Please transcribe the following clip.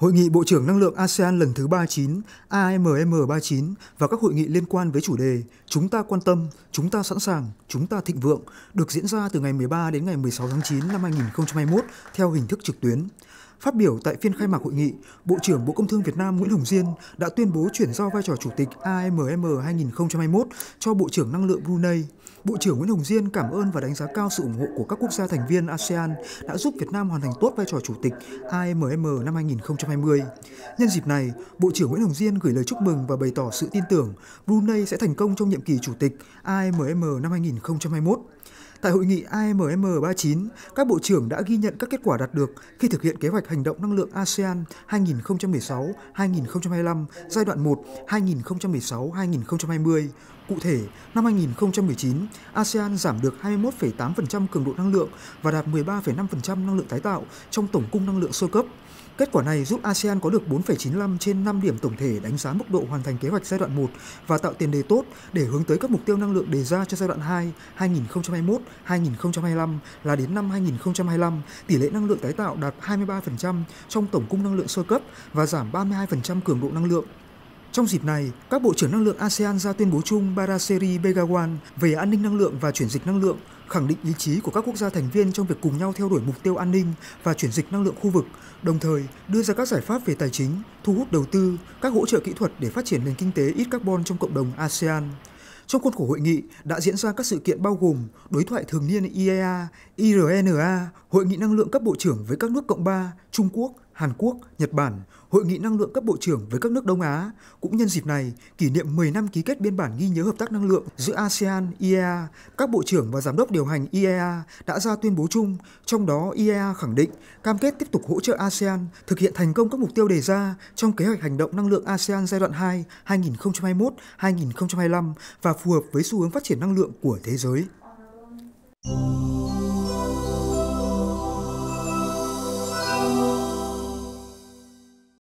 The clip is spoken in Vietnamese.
Hội nghị Bộ trưởng Năng lượng ASEAN lần thứ 39, AMM39 và các hội nghị liên quan với chủ đề Chúng ta quan tâm, chúng ta sẵn sàng, chúng ta thịnh vượng được diễn ra từ ngày 13 đến ngày 16 tháng 9 năm 2021 theo hình thức trực tuyến. Phát biểu tại phiên khai mạc hội nghị, Bộ trưởng Bộ Công Thương Việt Nam Nguyễn Hồng Diên đã tuyên bố chuyển giao vai trò Chủ tịch AMM 2021 cho Bộ trưởng Năng lượng Brunei. Bộ trưởng Nguyễn Hồng Diên cảm ơn và đánh giá cao sự ủng hộ của các quốc gia thành viên ASEAN đã giúp Việt Nam hoàn thành tốt vai trò Chủ tịch AMM năm 2020. Nhân dịp này, Bộ trưởng Nguyễn Hồng Diên gửi lời chúc mừng và bày tỏ sự tin tưởng Brunei sẽ thành công trong nhiệm kỳ Chủ tịch AMM năm 2021. Tại hội nghị AMM 39, các bộ trưởng đã ghi nhận các kết quả đạt được khi thực hiện kế hoạch hành động năng lượng ASEAN 2016-2025 giai đoạn 1 2016-2020 Cụ thể, năm 2019, ASEAN giảm được 21,8% cường độ năng lượng và đạt 13,5% năng lượng tái tạo trong tổng cung năng lượng sơ cấp. Kết quả này giúp ASEAN có được 4,95 trên 5 điểm tổng thể đánh giá mức độ hoàn thành kế hoạch giai đoạn 1 và tạo tiền đề tốt để hướng tới các mục tiêu năng lượng đề ra cho giai đoạn 2 2021-2025 là đến năm 2025 tỷ lệ năng lượng tái tạo đạt 23% trong tổng cung năng lượng sơ cấp và giảm 32% cường độ năng lượng. Trong dịp này, các Bộ trưởng Năng lượng ASEAN ra tuyên bố chung Baraseri Begawan về an ninh năng lượng và chuyển dịch năng lượng, khẳng định ý chí của các quốc gia thành viên trong việc cùng nhau theo đuổi mục tiêu an ninh và chuyển dịch năng lượng khu vực, đồng thời đưa ra các giải pháp về tài chính, thu hút đầu tư, các hỗ trợ kỹ thuật để phát triển nền kinh tế ít carbon trong cộng đồng ASEAN. Trong khuôn khổ hội nghị đã diễn ra các sự kiện bao gồm đối thoại thường niên IEA, IRNA, e hội nghị năng lượng cấp bộ trưởng với các nước cộng ba, Trung Quốc, Hàn Quốc, Nhật Bản, Hội nghị năng lượng cấp bộ trưởng với các nước Đông Á. Cũng nhân dịp này, kỷ niệm 10 năm ký kết biên bản ghi nhớ hợp tác năng lượng giữa ASEAN, IEA, các bộ trưởng và giám đốc điều hành IEA đã ra tuyên bố chung, trong đó IEA khẳng định cam kết tiếp tục hỗ trợ ASEAN thực hiện thành công các mục tiêu đề ra trong kế hoạch hành động năng lượng ASEAN giai đoạn 2 2021-2025 và phù hợp với xu hướng phát triển năng lượng của thế giới.